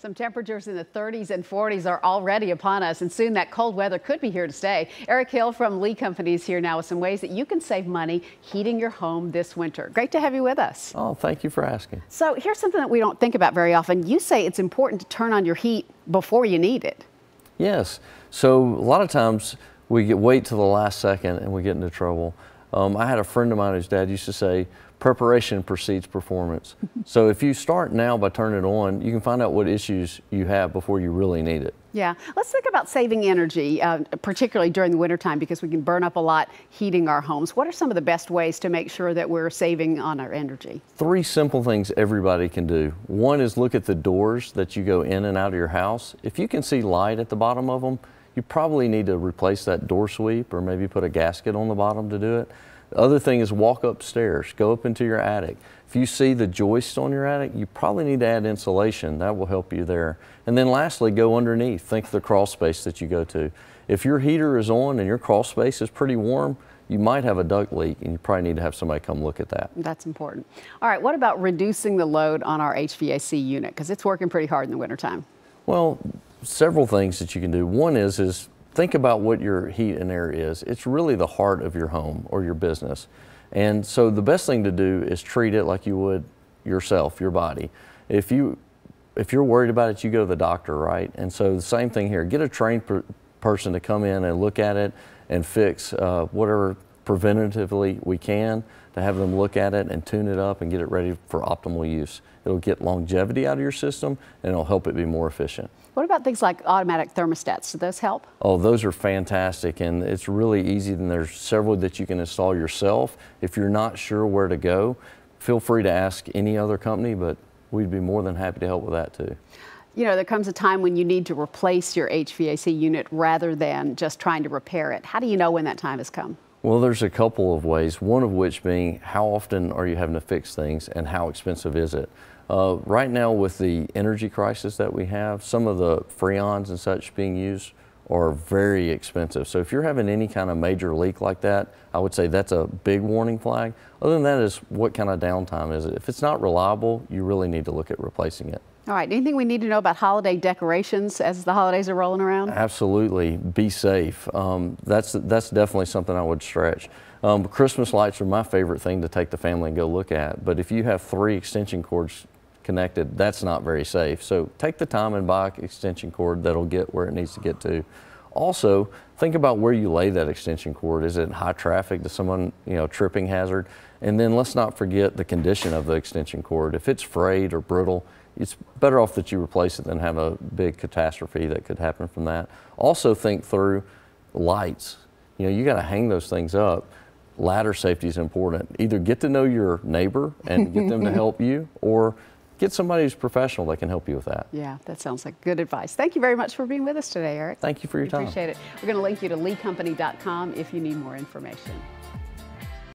Some temperatures in the 30s and 40s are already upon us, and soon that cold weather could be here to stay. Eric Hill from Lee Companies here now with some ways that you can save money heating your home this winter. Great to have you with us. Oh, thank you for asking. So, here's something that we don't think about very often. You say it's important to turn on your heat before you need it. Yes. So, a lot of times we wait till the last second and we get into trouble. Um, I had a friend of mine whose dad used to say, preparation precedes performance. so if you start now by turning it on, you can find out what issues you have before you really need it. Yeah, let's think about saving energy, uh, particularly during the wintertime, because we can burn up a lot heating our homes. What are some of the best ways to make sure that we're saving on our energy? Three simple things everybody can do. One is look at the doors that you go in and out of your house. If you can see light at the bottom of them, you probably need to replace that door sweep or maybe put a gasket on the bottom to do it. The other thing is walk upstairs, go up into your attic. If you see the joist on your attic, you probably need to add insulation. That will help you there. And then lastly, go underneath. Think of the crawl space that you go to. If your heater is on and your crawl space is pretty warm, you might have a duct leak and you probably need to have somebody come look at that. That's important. All right, what about reducing the load on our HVAC unit? Because it's working pretty hard in the wintertime. Well, several things that you can do. One is is think about what your heat and air is. It's really the heart of your home or your business. And so the best thing to do is treat it like you would yourself, your body. If you if you're worried about it, you go to the doctor, right? And so the same thing here. Get a trained per person to come in and look at it and fix uh, whatever preventatively we can to have them look at it and tune it up and get it ready for optimal use. It'll get longevity out of your system and it'll help it be more efficient. What about things like automatic thermostats? Do those help? Oh, those are fantastic and it's really easy and there's several that you can install yourself. If you're not sure where to go, feel free to ask any other company, but we'd be more than happy to help with that too you know, there comes a time when you need to replace your HVAC unit rather than just trying to repair it. How do you know when that time has come? Well, there's a couple of ways, one of which being how often are you having to fix things and how expensive is it? Uh, right now with the energy crisis that we have, some of the freons and such being used are very expensive. So if you're having any kind of major leak like that, I would say that's a big warning flag. Other than that is what kind of downtime is it? If it's not reliable, you really need to look at replacing it. All right, anything we need to know about holiday decorations as the holidays are rolling around? Absolutely, be safe. Um, that's, that's definitely something I would stretch. Um, Christmas lights are my favorite thing to take the family and go look at, but if you have three extension cords connected, that's not very safe. So take the time and buy an extension cord that'll get where it needs to get to. Also, think about where you lay that extension cord. Is it high traffic? Does someone, you know, tripping hazard? And then let's not forget the condition of the extension cord. If it's frayed or brittle, it's better off that you replace it than have a big catastrophe that could happen from that. Also think through lights. You know, you got to hang those things up. Ladder safety is important. Either get to know your neighbor and get them to help you or get somebody who's professional that can help you with that. Yeah, that sounds like good advice. Thank you very much for being with us today, Eric. Thank you for your we time. Appreciate it. We're going to link you to leecompany.com if you need more information.